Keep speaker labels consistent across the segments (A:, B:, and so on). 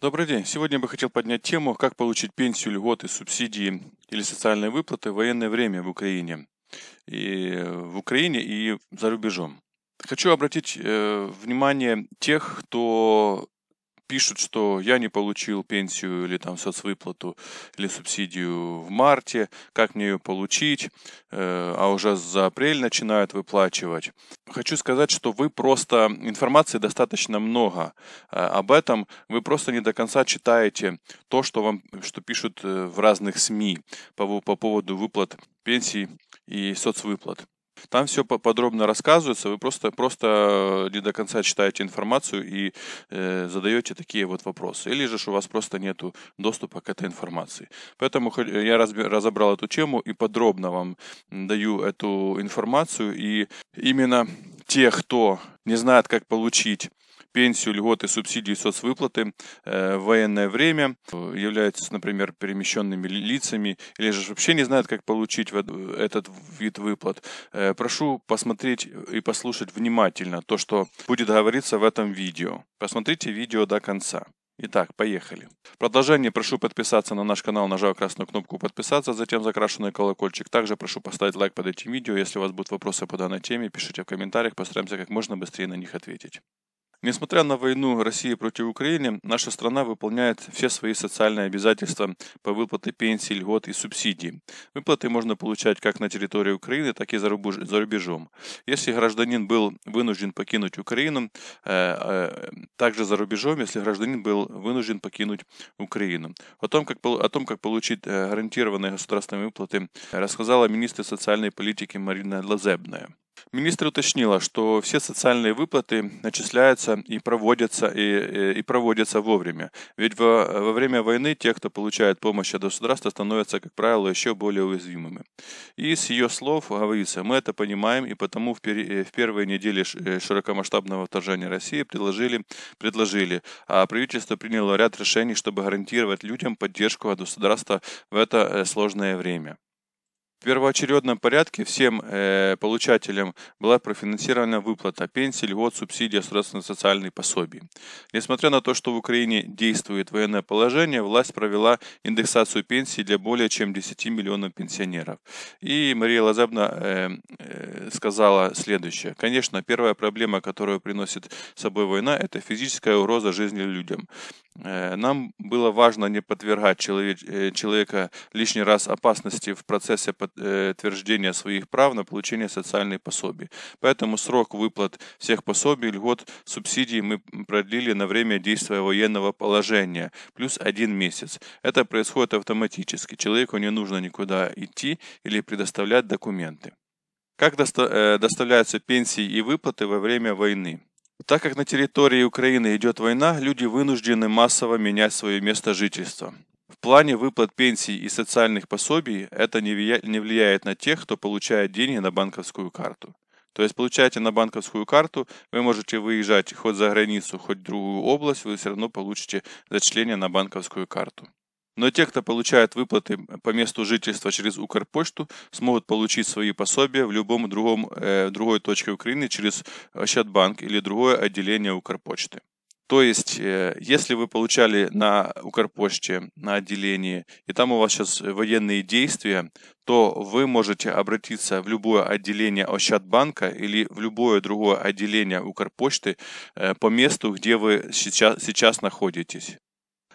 A: Добрый день. Сегодня я бы хотел поднять тему, как получить пенсию, льготы, субсидии или социальные выплаты в военное время в Украине. И в Украине и за рубежом. Хочу обратить э, внимание тех, кто пишут, что я не получил пенсию или там соцвыплату или субсидию в марте, как мне ее получить, э, а уже за апрель начинают выплачивать. Хочу сказать, что вы просто, информации достаточно много э, об этом, вы просто не до конца читаете то, что вам, что пишут э, в разных СМИ по, по поводу выплат пенсий и соцвыплат. Там все подробно рассказывается, вы просто, просто э, не до конца читаете информацию и э, задаете такие вот вопросы. Или же у вас просто нет доступа к этой информации. Поэтому э, я разобрал эту тему и подробно вам даю эту информацию. И именно те, кто не знает, как получить пенсию, льготы, субсидии, соцвыплаты э, в военное время, э, являются, например, перемещенными лицами, или же вообще не знают, как получить э, этот вид выплат. Прошу посмотреть и послушать внимательно то, что будет говориться в этом видео. Посмотрите видео до конца. Итак, поехали. В продолжение прошу подписаться на наш канал, нажав красную кнопку «Подписаться», затем закрашенный колокольчик. Также прошу поставить лайк под этим видео. Если у вас будут вопросы по данной теме, пишите в комментариях, постараемся как можно быстрее на них ответить. Несмотря на войну России против Украины, наша страна выполняет все свои социальные обязательства по выплате пенсий, льгот и субсидий. Выплаты можно получать как на территории Украины, так и за рубежом. Если гражданин был вынужден покинуть Украину, э, э, также за рубежом, если гражданин был вынужден покинуть Украину. О том, как, о том, как получить э, гарантированные государственные выплаты, рассказала министр социальной политики Марина Лазебная. Министр уточнила, что все социальные выплаты начисляются и проводятся, и, и проводятся вовремя. Ведь во, во время войны те, кто получает помощь от государства, становятся, как правило, еще более уязвимыми. И с ее слов говорится, мы это понимаем, и потому в, пер, э, в первые недели э, широкомасштабного вторжения России предложили, предложили, а правительство приняло ряд решений, чтобы гарантировать людям поддержку от государства в это э, сложное время. В первоочередном порядке всем э, получателям была профинансирована выплата пенсий, льгот, субсидий, социальных пособий. Несмотря на то, что в Украине действует военное положение, власть провела индексацию пенсий для более чем 10 миллионов пенсионеров. И Мария Лазебна э, э, сказала следующее. Конечно, первая проблема, которую приносит с собой война, это физическая угроза жизни людям. Э, нам было важно не подвергать человек, э, человека лишний раз опасности в процессе под подтверждения э, своих прав на получение социальной пособий. Поэтому срок выплат всех пособий, льгот, субсидий мы продлили на время действия военного положения, плюс один месяц. Это происходит автоматически. Человеку не нужно никуда идти или предоставлять документы. Как э, доставляются пенсии и выплаты во время войны? Так как на территории Украины идет война, люди вынуждены массово менять свое место жительства плане выплат пенсий и социальных пособий это не влияет на тех, кто получает деньги на банковскую карту. То есть получаете на банковскую карту, вы можете выезжать хоть за границу, хоть в другую область, вы все равно получите зачисление на банковскую карту. Но те, кто получает выплаты по месту жительства через Укрпочту, смогут получить свои пособия в любом другом, э, другой точке Украины через Счетбанк или другое отделение Укрпочты. То есть, э, если вы получали на Укрпочте, на отделении, и там у вас сейчас военные действия, то вы можете обратиться в любое отделение Ощадбанка или в любое другое отделение Укрпочты э, по месту, где вы сейчас, сейчас находитесь.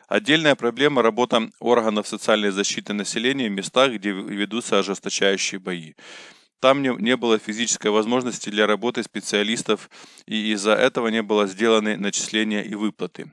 A: Отдельная проблема – работа органов социальной защиты населения в местах, где ведутся ожесточающие бои. Там не, не было физической возможности для работы специалистов, и из-за этого не было сделаны начисления и выплаты.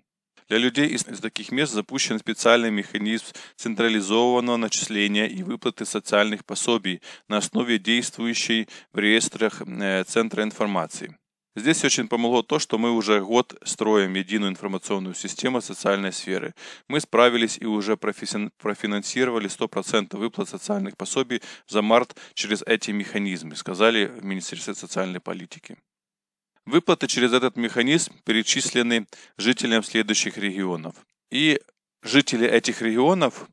A: Для людей из, из таких мест запущен специальный механизм централизованного начисления и выплаты социальных пособий на основе действующей в реестрах э, Центра информации. Здесь очень помогло то, что мы уже год строим единую информационную систему социальной сферы. Мы справились и уже профинансировали 100% выплат социальных пособий за март через эти механизмы, сказали в Министерстве социальной политики. Выплаты через этот механизм перечислены жителям следующих регионов. И жители этих регионов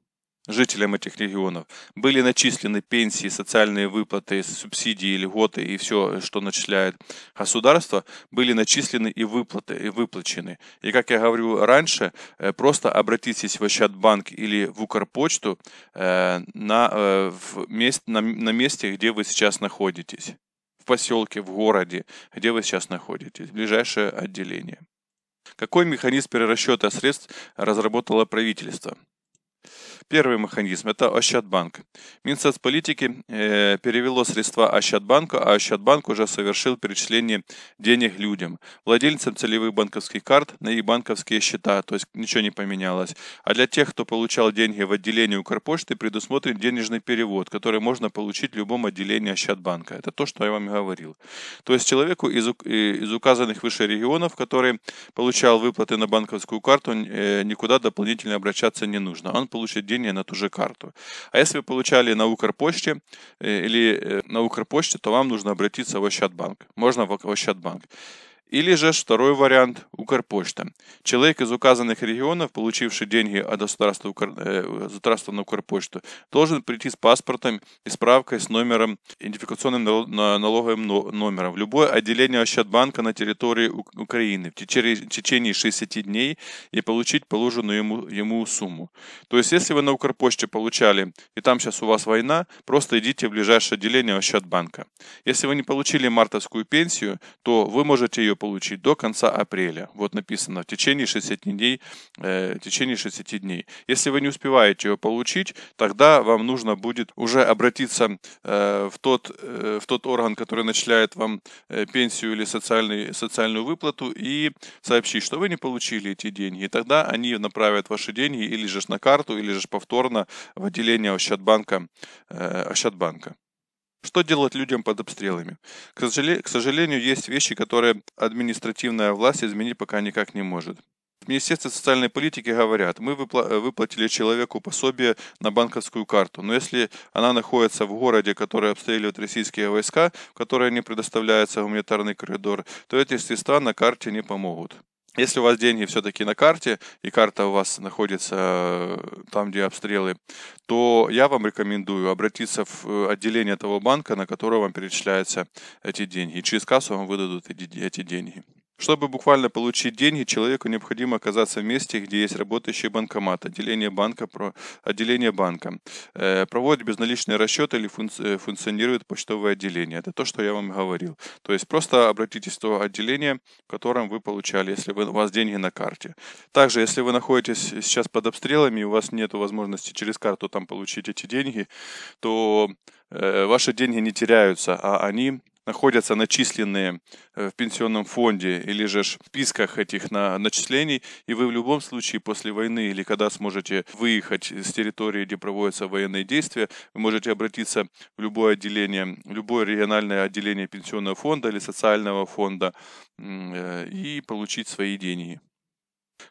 A: жителям этих регионов. Были начислены пенсии, социальные выплаты, субсидии, льготы и все, что начисляет государство, были начислены и выплаты, и выплачены. И как я говорю раньше, э, просто обратитесь в Ощадбанк или в Укрпочту э, на, э, в мест, на, на месте, где вы сейчас находитесь. В поселке, в городе, где вы сейчас находитесь. Ближайшее отделение. Какой механизм перерасчета средств разработало правительство? Первый механизм – это Ощадбанк. Минсоцполитики э, перевело средства Ощадбанку, а Ощадбанк уже совершил перечисление денег людям, владельцам целевых банковских карт на их банковские счета, то есть ничего не поменялось. А для тех, кто получал деньги в отделении Укрпочты, предусмотрен денежный перевод, который можно получить в любом отделении Ощадбанка. Это то, что я вам говорил. То есть человеку из, э, из указанных выше регионов, который получал выплаты на банковскую карту, э, никуда дополнительно обращаться не нужно. Он получит деньги на ту же карту. А если вы получали на Укрпочте э, или э, на Укрпочте, то вам нужно обратиться в Ощадбанк. Можно в Ощадбанк. Или же второй вариант – Укрпочта. Человек из указанных регионов, получивший деньги от государства, Укр... э, государства на Укрпочту, должен прийти с паспортом и справкой с номером, идентификационным налоговым номером в любое отделение Ощадбанка на территории Украины в течение 60 дней и получить положенную ему, ему сумму. То есть, если вы на Укрпочте получали, и там сейчас у вас война, просто идите в ближайшее отделение Ощадбанка. Если вы не получили мартовскую пенсию, то вы можете ее получить до конца апреля. Вот написано в течение 60 дней, э, в течение 60 дней. Если вы не успеваете ее получить, тогда вам нужно будет уже обратиться э, в, тот, э, в тот орган, который начисляет вам э, пенсию или социальную выплату и сообщить, что вы не получили эти деньги. И тогда они направят ваши деньги или же на карту, или же повторно в отделение Ощадбанка. Э, Ощадбанка. Что делать людям под обстрелами? К, сожалению, к сожалению, есть вещи, которые административная власть изменить пока никак не может. Министерство социальной политики говорят, мы выплатили человеку пособие на банковскую карту, но если она находится в городе, который обстреливают российские войска, в которой не предоставляется гуманитарный коридор, то эти средства на карте не помогут. Если у вас деньги все-таки на карте, и карта у вас находится э, там, где обстрелы, то я вам рекомендую обратиться в э, отделение того банка, на которое вам перечисляются эти деньги. И через кассу вам выдадут эти деньги. Чтобы буквально получить деньги, человеку необходимо оказаться в месте, где есть работающий банкомат, отделение банка, про, отделение банка. Э, проводит безналичные расчеты или функци, э, функционирует почтовое отделение. Это то, что я вам говорил. То есть просто обратитесь в то отделение, в котором вы получали, если вы, у вас деньги на карте. Также, если вы находитесь сейчас под обстрелами и у вас нет возможности через карту там получить эти деньги, то э, ваши деньги не теряются, а они находятся начисленные э, в пенсионном фонде или же в списках этих на начислений, и вы в любом случае после войны или когда сможете выехать с территории, где проводятся военные действия, вы можете обратиться в любое отделение, в любое региональное отделение пенсионного фонда или социального фонда э, и получить свои деньги.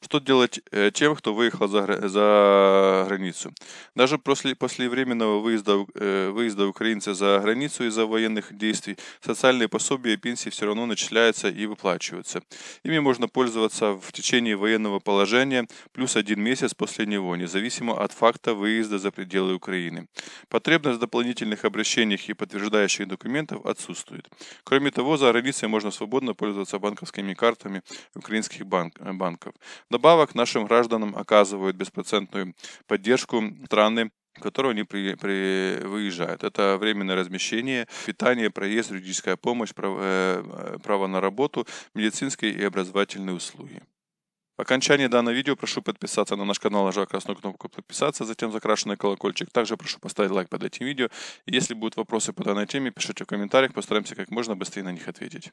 A: Что делать э, тем, кто выехал за, за границу? Даже после, после временного выезда, э, выезда украинца за границу из-за военных действий, социальные пособия и пенсии все равно начисляются и выплачиваются. Ими можно пользоваться в течение военного положения плюс один месяц после него, независимо от факта выезда за пределы Украины. Потребность в дополнительных обращениях и подтверждающих документов отсутствует. Кроме того, за границей можно свободно пользоваться банковскими картами украинских банк, э, банков. Добавок нашим гражданам оказывают беспроцентную поддержку страны которые они при, при, выезжают. Это временное размещение, питание, проезд, юридическая помощь, право, э, э право на работу, медицинские и образовательные услуги. В окончании данного видео прошу подписаться на наш канал, нажав красную кнопку «Подписаться», затем закрашенный колокольчик. Также прошу поставить лайк под этим видео. Если будут вопросы по данной теме, пишите в комментариях, постараемся как можно быстрее на них ответить.